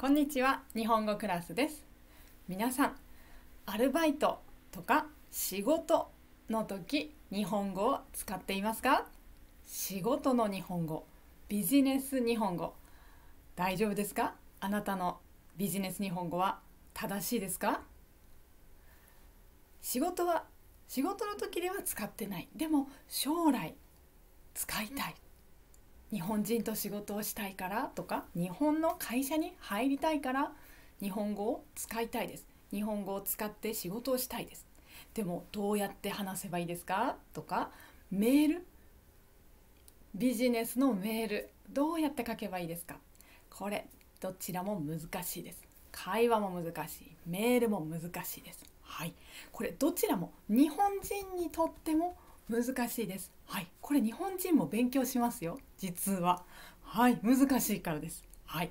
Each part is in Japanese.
こんにちは日本語クラスです皆さんアルバイトとか仕事の時日本語を使っていますか仕事の日本語ビジネス日本語大丈夫ですかあなたのビジネス日本語は正しいですか仕事は仕事の時では使ってないでも将来使いたい、うん日本人と仕事をしたいからとか日本の会社に入りたいから日本語を使いたいです日本語を使って仕事をしたいですでもどうやって話せばいいですかとかメールビジネスのメールどうやって書けばいいですかこれどちらも難しいです会話も難しいメールも難しいですはいこれどちらも日本人にとっても難しいですはいこれ日本人も勉強しますよ実ははい難しいからですはい、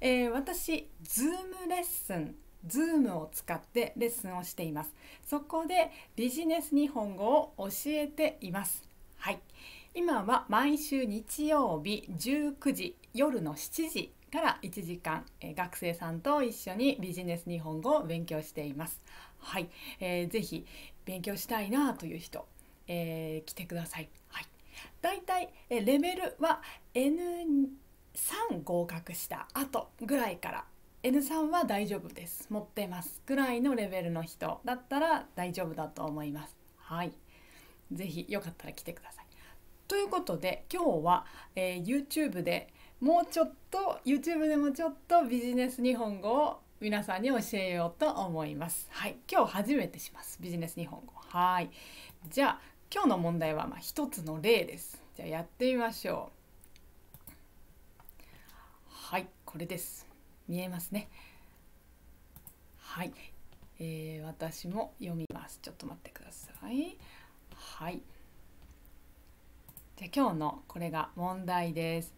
えー、私 Zoom レッスン Zoom を使ってレッスンをしていますそこでビジネス日本語を教えていますはい今は毎週日曜日19時夜の7時から1時間、え学生さんと一緒にビジネス日本語を勉強しています。はい、えー、ぜひ勉強したいなという人えー、来てください。はい、だいたいレベルは N3 合格した後ぐらいから N3 は大丈夫です持ってますぐらいのレベルの人だったら大丈夫だと思います。はい、ぜひよかったら来てください。ということで今日は、えー、YouTube でもうちょっと YouTube でもちょっとビジネス日本語を皆さんに教えようと思います。はい、今日初めてします。ビジネス日本語。はい。じゃあ今日の問題はまあ一つの例です。じゃあやってみましょう。はい、これです。見えますね。はい、えー、私も読みます。ちょっと待ってください。はい。じゃあ今日のこれが問題です。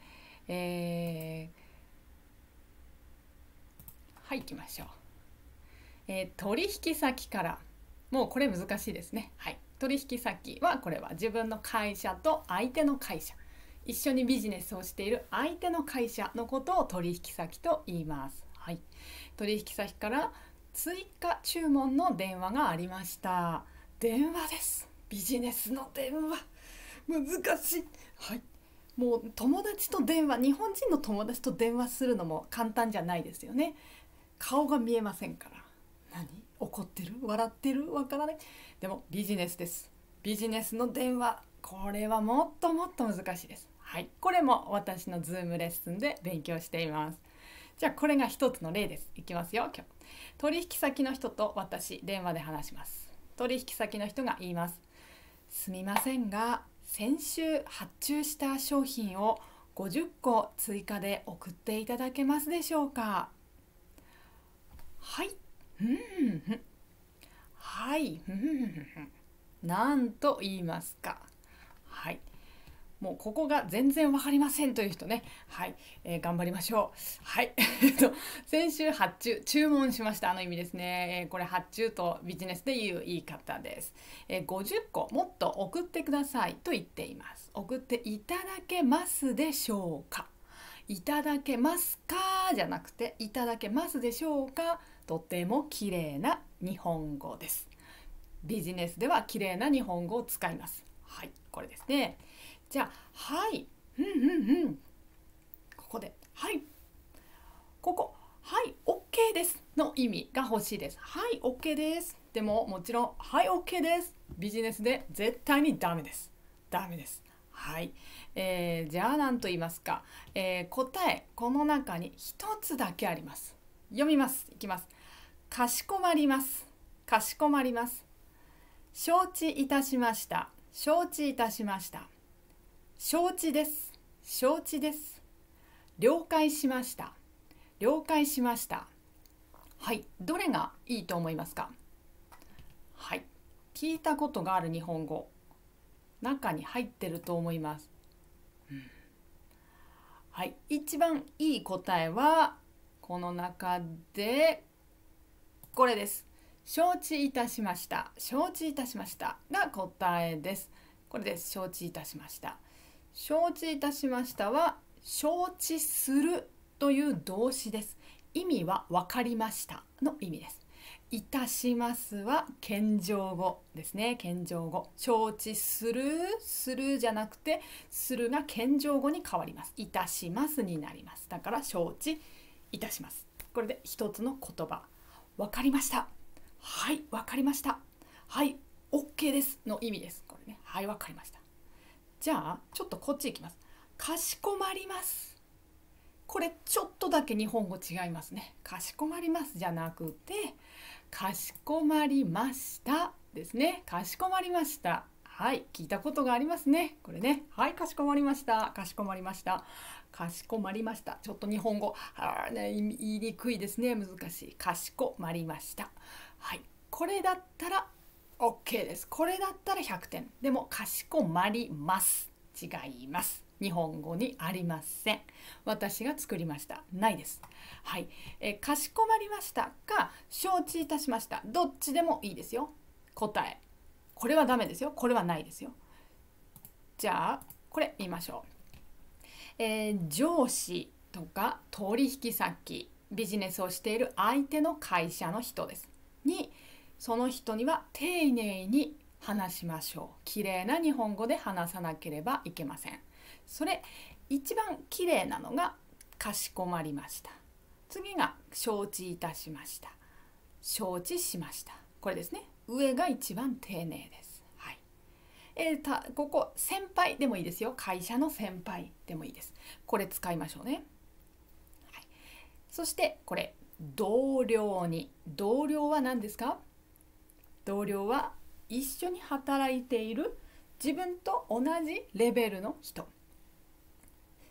えー、はい、行きましょう。えー、取引先からもうこれ難しいですね。はい。取引先はこれは自分の会社と相手の会社一緒にビジネスをしている相手の会社のことを取引先と言います。はい、取引先から追加注文の電話がありました。電話です。ビジネスの電話。難しい。はい。もう友達と電話、日本人の友達と電話するのも簡単じゃないですよね。顔が見えませんから。何怒ってる笑ってるわからないでもビジネスですビジネスの電話これはもっともっと難しいですはいこれも私のズームレッスンで勉強していますじゃあこれが一つの例ですいきますよ今日取引先の人と私電話で話します取引先の人が言いますすみませんが先週発注した商品を50個追加で送っていただけますでしょうかはいうんはい なんと言いますかはいもうここが全然わかりませんという人ねはい、えー、頑張りましょうはい 先週発注注文しましたあの意味ですね、えー、これ発注とビジネスで言う言い方です、えー、50個もっと送ってくださいと言っています送っていただけますでしょうかいただけますかじゃなくていただけますでしょうかとても綺麗な日本語です。ビジネスでは綺麗な日本語を使います。はい、これですね。じゃあ、はい、うんうんうん。ここで、はい。ここ、はい、OK ですの意味が欲しいです。はい、OK です。でも、もちろん、はい、OK です。ビジネスで絶対にダメです。ダメです。はい、えー、じゃあ何と言いますか、えー、答えこの中に1つだけあります読みますいきますかしこまりますかしこまります承知いたしました承知いたしました承知です承知です了解しました了解しましたはいどれがいいと思いますかはい聞いたことがある日本語中に入ってると思います、うん、はい一番いい答えはこの中でこれです承知いたしました承知いたしましたが答えですこれです承知いたしました承知いたしましたは承知するという動詞です意味は分かりましたの意味ですいたしますは謙譲語ですね謙譲語承知するするじゃなくてするが謙譲語に変わりますいたしますになりますだから承知いたしますこれで一つの言葉わかりましたはいわかりましたはい OK ですの意味ですこれねはいわかりましたじゃあちょっとこっち行きますかしこまりますこれちょっとだけ日本語違いますねかしこまりますじゃなくてかしこまりましたですねかしこまりましたはい聞いたことがありますねこれねはいかしこまりましたかしこまりましたかしこまりましたちょっと日本語あ、ね、言いにくいですね難しいかしこまりましたはいこれだったら OK ですこれだったら100点でもかしこまります違います日本語にありません私が作りましたないですはい、えかしこまりましたか承知いたしましたどっちでもいいですよ答えこれはダメですよこれはないですよじゃあこれ見ましょう、えー、上司とか取引先ビジネスをしている相手の会社の人ですにその人には丁寧に話しましょう綺麗な日本語で話さなければいけませんそれ一番綺麗なのがかしこまりました次が承知いたしました承知しましたこれですね上が一番丁寧です。はいえー、たここ先輩でもいいですよ会社の先輩でもいいです。これ使いましょうね。はい、そしてこれ同僚に同僚は何ですか同僚は一緒に働いている自分と同じレベルの人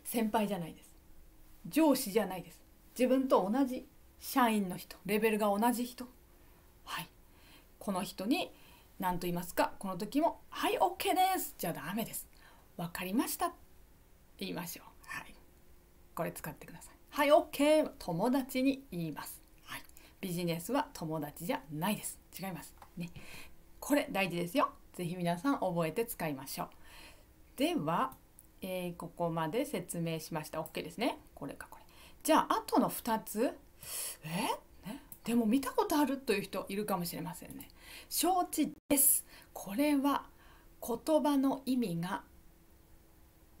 先輩じゃないです上司じゃないです自分と同じ社員の人レベルが同じ人はいこの人に何と言いますかこの時も「はい OK です」じゃダメです。分かりました言いましょう。はい、これ使ってください。はい OK は友達に言います。はい、ビジネスは友達じゃないです。違います。ね、これ大事ですよ。是非皆さん覚えて使いましょう。では、えー、ここまで説明しました。OK ですね。これかこれ。じゃああとの2つえー、でも見たことあるという人いるかもしれませんね承知ですこれは言葉の意味が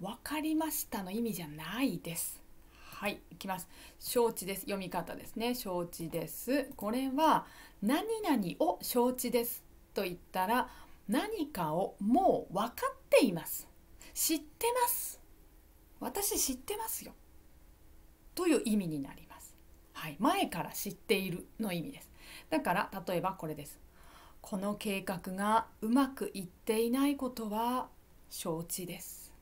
分かりましたの意味じゃないですはい、行きます。承知です。読み方ですね。承知です。これは何々を承知ですと言ったら何かをもう分かっています。知ってます。私知ってますよ。という意味になります。はい、前から知っているの意味です。だから例えばこれです。この計画がうまくいっていないことは承知です。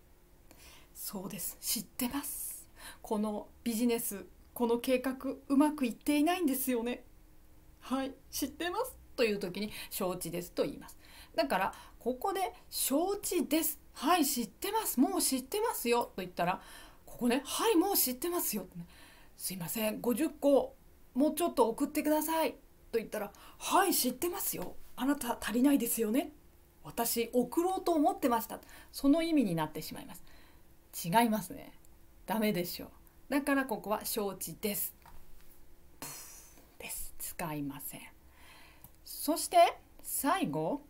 そうです。知ってます。このビジネス、この計画うまくいっていないんですよね。はい、知ってます。という時に承知ですと言います。だからここで承知です。はい、知ってます。もう知ってますよと言ったらここね、はい、もう知ってますよって、ね。すいません50個もうちょっと送ってください」と言ったら「はい知ってますよあなた足りないですよね私送ろうと思ってました」その意味になってしまいます違いますねダメでしょうだからここは承知ですです使いませんそして最後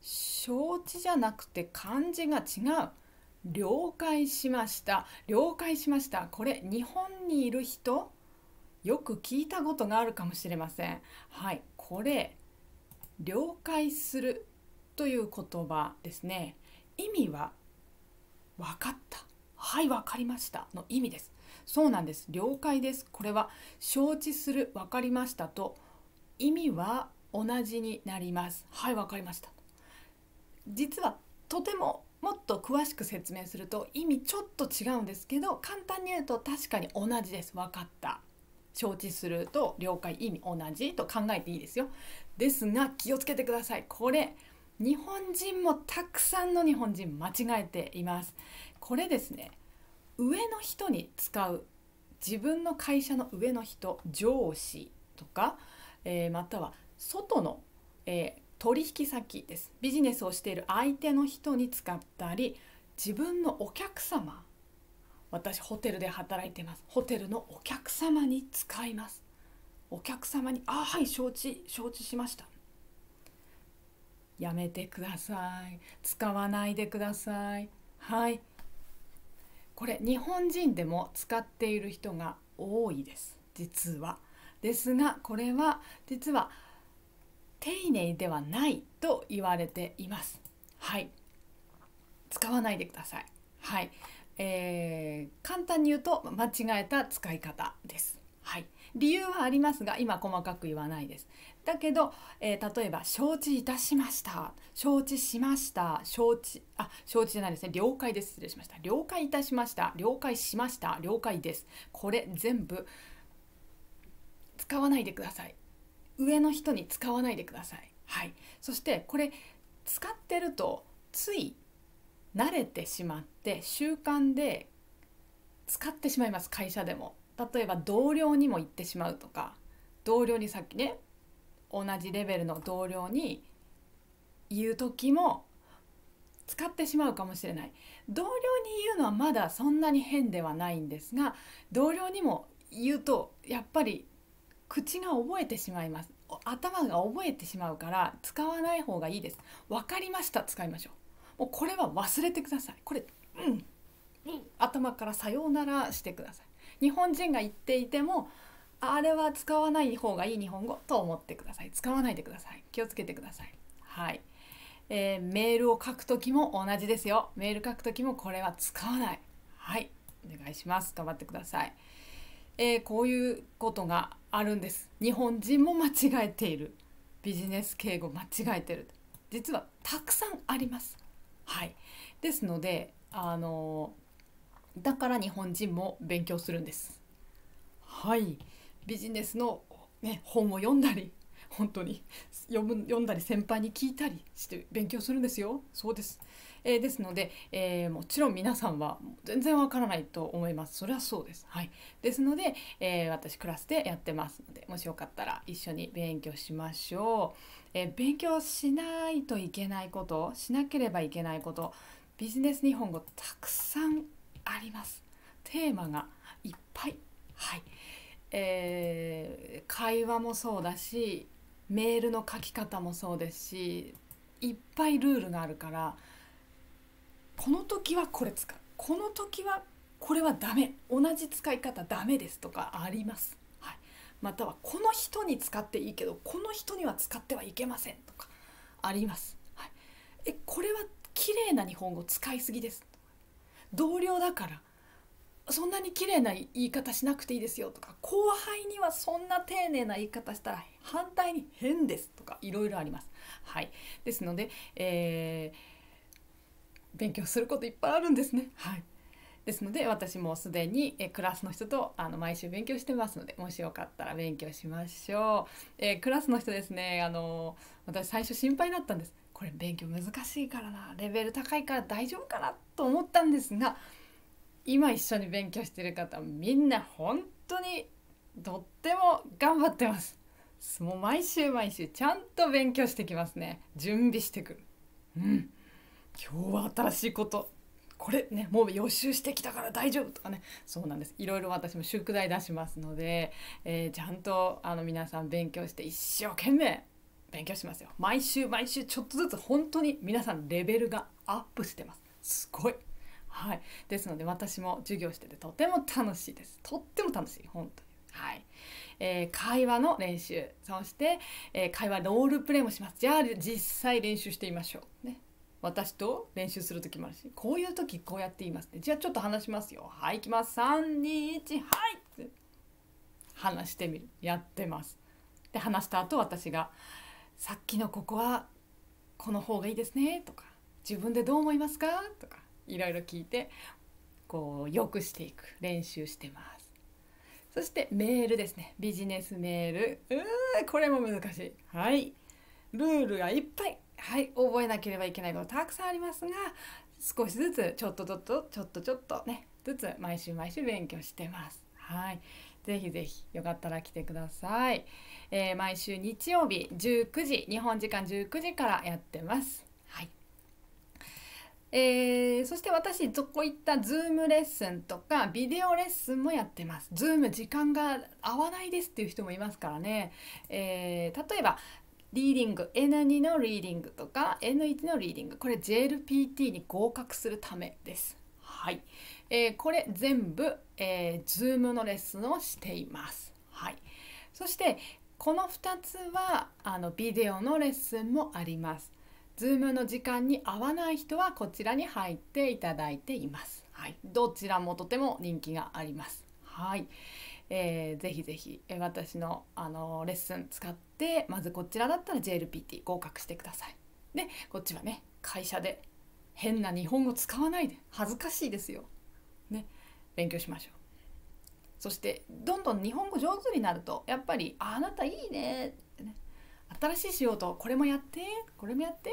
承知じゃなくて漢字が違う了解しました了解しましたこれ日本にいる人よく聞いたことがあるかもしれませんはいこれ了解するという言葉ですね意味は分かったはい分かりましたの意味ですそうなんです了解ですこれは承知する分かりましたと意味は同じになりますはい分かりました実はとてももっと詳しく説明すると意味ちょっと違うんですけど簡単に言うと確かに同じです分かった承知すると了解意味同じと考えていいですよですが気をつけてくださいこれ日本人もたくさんの日本人間違えていますこれですね上の人に使う自分の会社の上の人上司とか、えー、または外の、えー、取引先ですビジネスをしている相手の人に使ったり自分のお客様私ホテルで働いてますホテルのお客様に使いますお客様に「あはい承知承知しました」やめてください使わないでくださいはいこれ日本人でも使っている人が多いです実はですがこれは実は丁寧ではないと言われています。はい、使わないでください。はい、えー、簡単に言うと間違えた使い方です。はい、理由はありますが今細かく言わないです。だけど、えー、例えば承知いたしました、承知しました、承知あ承知じゃないですね。了解です。失礼しました。了解いたしました、了解しました、了解です。これ全部使わないでください。上の人に使わないでください。はい、そしてこれ使ってるとつい慣れてしまって習慣で使ってしまいます会社でも。例えば同僚にも言ってしまうとか同僚にさっきね同じレベルの同僚に言う時も使ってしまうかもしれない同僚に言うのはまだそんなに変ではないんですが同僚にも言うとやっぱり口が覚えてしまいます頭が覚えてしまうから使わない方がいいです分かりました使いましょうもうこれは忘れてくださいこれうん頭からさようならしてください日本人が言っていてもあれは使わない方がいい日本語と思ってください使わないでください気をつけてくださいはい、えー、メールを書くときも同じですよメール書くときもこれは使わないはいお願いします頑張ってください、えー、こういうことがあるんです日本人も間違えているビジネス敬語間違えてる実はたくさんありますはいですのであのだから日本人も勉強するんですはいビジネスの、ね、本を読んだり本当に読む読んだり先輩に聞いたりして勉強するんですよそうですえー、ですので、えー、もちろん皆さんは全然わからないと思いますそれはそうですはいですので、えー、私クラスでやってますのでもしよかったら一緒に勉強しましょう、え勉強しないといけないことしなければいけないことビジネス日本語たくさんありますテーマがいっぱいはいえー、会話もそうだしメールの書き方もそうですしいっぱいルールがあるからこの時はこれ使うこの時はこれはダメ同じ使い方ダメですとかあります、はい、またはこの人に使っていいけどこの人には使ってはいけませんとかあります、はい、えこれは綺麗な日本語使いすぎです同僚だからそんなに綺麗な言い方しなくていいですよとか後輩にはそんな丁寧な言い方したら反対に変ですとかいろいろあります。はい、ですので、えー勉強することいっぱいあるんですね。はい、ですので私もすでにえクラスの人とあの毎週勉強してますのでもしよかったら勉強しましょう。えー、クラスの人ですねあの私最初心配だったんです。これ勉強難しいからなレベル高いから大丈夫かなと思ったんですが今一緒に勉強してる方みんな本当にとっても頑張ってます。もう毎週毎週ちゃんと勉強してきますね。準備してくる。うん。今日は新しいことこれねもう予習してきたから大丈夫とかねそうなんですいろいろ私も宿題出しますので、えー、ちゃんとあの皆さん勉強して一生懸命勉強しますよ毎週毎週ちょっとずつ本当に皆さんレベルがアップしてますすごいはい、ですので私も授業しててとても楽しいですとっても楽しい本当にはい、えー、会話の練習そして、えー、会話ロールプレイもしますじゃあ実際練習してみましょうね私と練習する時もあるしこういう時こうやって言いますねじゃあちょっと話しますよはい行きます321はいって話してみるやってますで話した後私が「さっきのここはこの方がいいですね」とか「自分でどう思いますか?」とかいろいろ聞いてこうよくしていく練習してますそしてメールですねビジネスメールうーこれも難しいはいルールがいっぱいはい覚えなければいけないことたくさんありますが少しずつちょっとちょっとちょっとちょっとねずつ毎週毎週勉強してます。はい、ぜひぜひよかったら来てください。えー、毎週日曜日19時日本時間19時からやってます。はい。えー、そして私こういったズームレッスンとかビデオレッスンもやってます。ズーム時間が合わないですっていう人もいますからね。えー、例えばリーディング N2 のリーディングとか N1 のリーディングこれ JLPT に合格するためです。はい、えー、これ全部、えー、Zoom のレッスンをしています。はい、そしてこの2つはあのビデオのレッスンもあります。Zoom の時間に合わない人はこちらに入っていただいています。はい、どちらもとても人気があります。はい、えー、ぜひぜひ、え私の、あのレッスン使ってまずこちらだったら JLPT 合格してくださいでこっちはね会社で変な日本語使わないで恥ずかしいですよね勉強しましょうそしてどんどん日本語上手になるとやっぱり「あなたいいね」ね新しい仕事これもやってこれもやって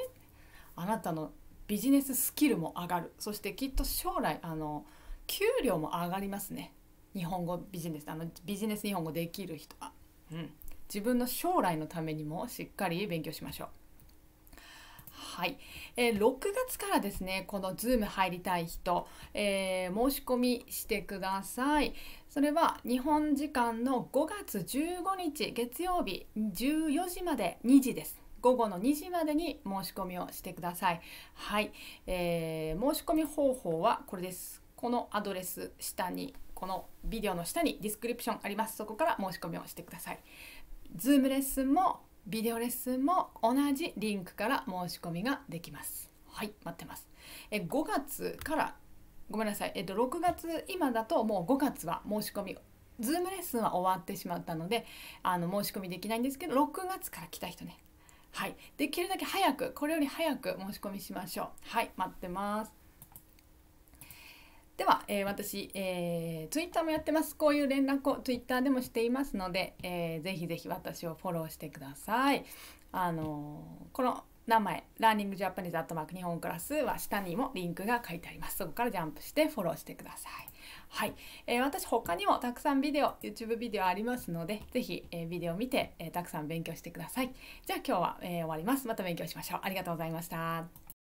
あなたのビジネススキルも上がるそしてきっと将来あの給料も上がりますね日本語ビジネスあのビジネス日本語できる人は、うん、自分の将来のためにもしっかり勉強しましょう。はい、えー、6月からですねこの Zoom 入りたい人、えー、申し込みしてくださいそれは日本時間の5月15日月曜日14時まで2時です午後の2時までに申し込みをしてくださいはい、えー、申し込み方法はこれですこのアドレス下にこのビデオの下にディスクリプションありますそこから申し込みをしてください Zoom レッスンもビデオレッスンも同じリンクから申し込みができますはい待ってますえ5月からごめんなさい、えっと、6月今だともう5月は申し込み Zoom レッスンは終わってしまったのであの申し込みできないんですけど6月から来た人ねはいできるだけ早くこれより早く申し込みしましょうはい待ってますは、えー、私、えー、ツイッターもやってます。こういう連絡をツイッターでもしていますので、えー、ぜひぜひ私をフォローしてください。あのー、この名前、ラーニングジャパニーズアットマーク日本クラスは下にもリンクが書いてあります。そこからジャンプしてフォローしてください。はい、えー、私他にもたくさんビデオ、YouTube ビデオありますので、ぜひ、えー、ビデオ見て、えー、たくさん勉強してください。じゃあ今日は、えー、終わります。また勉強しましょう。ありがとうございました。